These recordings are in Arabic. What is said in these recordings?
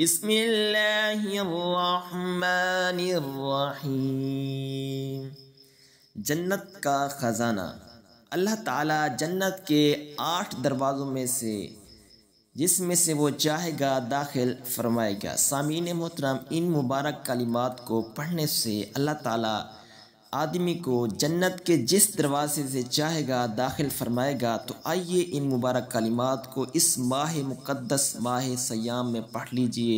بسم اللہ الرحمن الرحیم جنت کا خزانہ اللہ تعالی جنت کے آٹھ دروازوں میں سے جس میں سے وہ چاہے گا داخل فرمائے گا سامعین محترم ان مبارک کلمات کو پڑھنے سے اللہ تعالی आदमी को जन्नत के जिस दरवाजे से चाहेगा दाखिल फरमाएगा तो आइए इन मुबारक कलिमात को इस माह मुक़दस माह सयाम में पढ़ लीजिए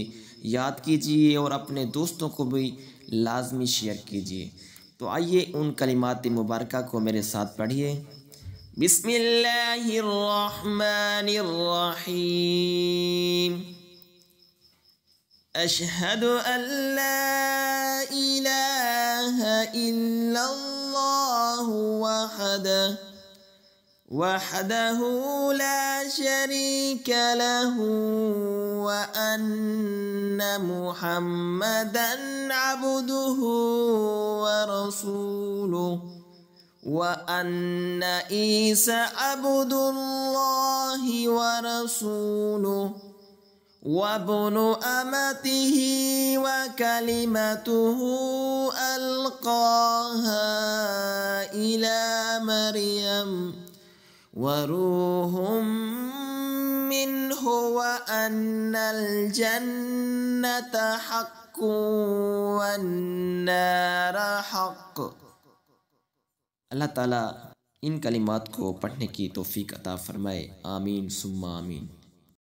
याद कीजिए और अपने दोस्तों को भी लाजमी शेयर कीजिए तो आइए उन कलिमात मुबारक को मेरे साथ पढ़िए बिस्मिल्लाहिर्रहमानिर्रहीम अशहदु अल्ला إلا الله وحده وحده لا شريك له وأن محمدا عبده ورسوله وأن عيسى عبد الله ورسوله وابن امته وكلمته القاها الى مريم وروح منه وان الجنه حق والنار حق الله تعالی ان कलिमात کو پڑھنے کی توفیق عطا فرمائے آمین سم آمین